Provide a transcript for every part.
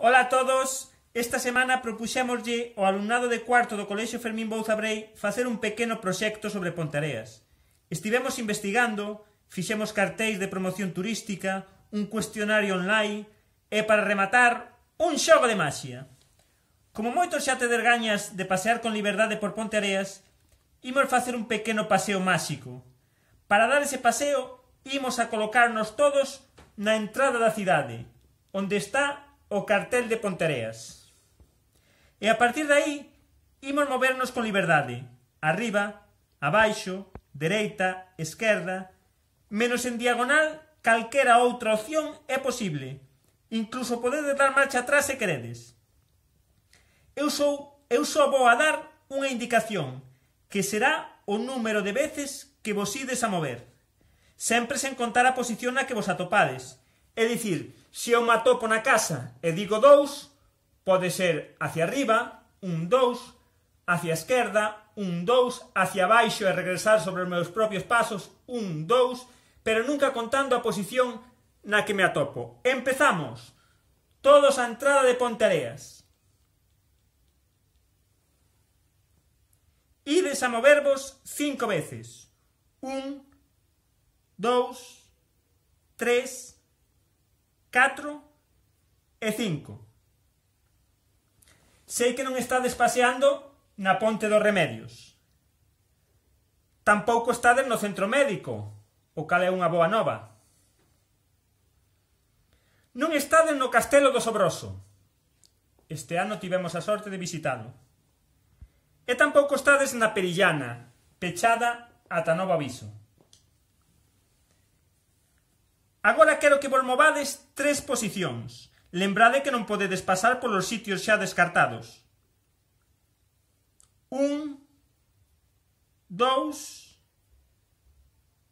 Ola a todos! Esta semana propuxémoslle ao alumnado de cuarto do Colexio Fermín Bouza Brei facer un pequeno proxecto sobre Pontareas. Estivemos investigando, fixemos cartéis de promoción turística, un cuestionario online e, para rematar, un xogo de máxia. Como moitos xa te dergañas de pasear con liberdade por Pontareas, imos facer un pequeno paseo máxico. Para dar ese paseo, imos a colocarnos todos na entrada da cidade, onde está o cartel de Pontareas. E a partir de aí, imos movernos con liberdade. Arriba, abaixo, dereita, esquerda, menos en diagonal, calquera outra opción é posible. Incluso podedes dar marcha atrás se queredes. Eu sou, eu só vou a dar unha indicación, que será o número de veces que vos ides a mover. Sempre sen contar a posición na que vos atopades, É dicir, se eu mato con na casa e digo 2, pode ser hacia arriba, un 2, hacia a esquerda, un 2, hacia baixo e regresar sobre os meus propios pasos, un 2, pero nunca contando a posición na que me atopo. Empezamos. Todos a entrada de Pontareas. Ides a movervos cinco veces. Un, dous, tres, 4 e 5. Sei que non estades paseando na Ponte dos Remedios. Tampouco estades no centro médico, o cal é unha boa nova. Non estades no Castelo do Sobroso. Este ano tivemos a sorte de visitalo. E tampouco estades na Perillana, pechada ata novo aviso. Agora quero que volmovades tres posicións. Lembrade que non podedes pasar polos sitios xa descartados. Un, dous,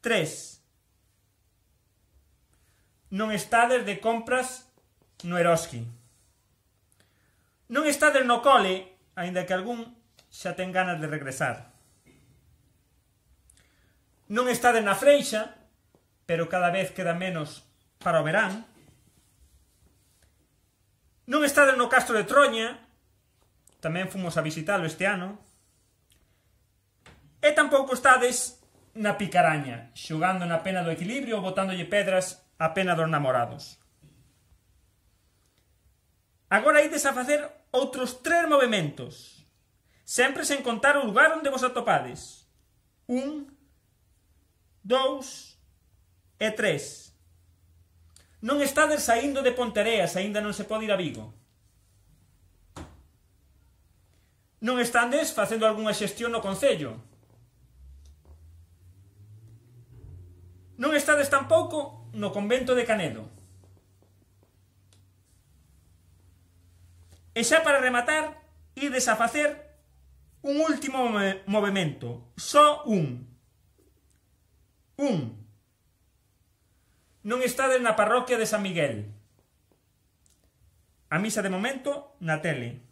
tres. Non estades de compras no Eroski. Non estades no cole, aínda que algún xa ten ganas de regresar. Non estades na freixa, pero cada vez queda menos para o verán. Non está no Castro de Troña, tamén fomos a visitalo este ano. E tampouco estades na Picaraña, xogando na pena do equilibrio ou botándolle pedras a pena dos namorados. Agora ides a facer outros tres movimentos, sempre sen contar o lugar onde vos atopades. Un, dous, e 3. Non estades saindo de Pontereas, aínda non se pode ir a Vigo. Non estandes facendo algunha xestión no Concello. Non estades tampouco no convento de Canedo. E xa para rematar, ides a facer un último movimento, só un. Un non estades na parroquia de San Miguel. A misa de momento na tele.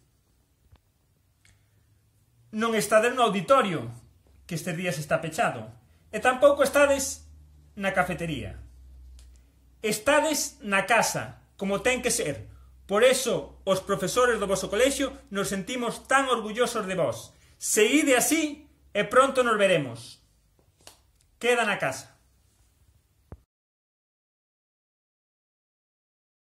Non estades no auditorio, que estes días está pechado. E tampouco estades na cafetería. Estades na casa, como ten que ser. Por eso, os profesores do vosso colexio nos sentimos tan orgullosos de vós. Seguide así e pronto nos veremos. Queda na casa.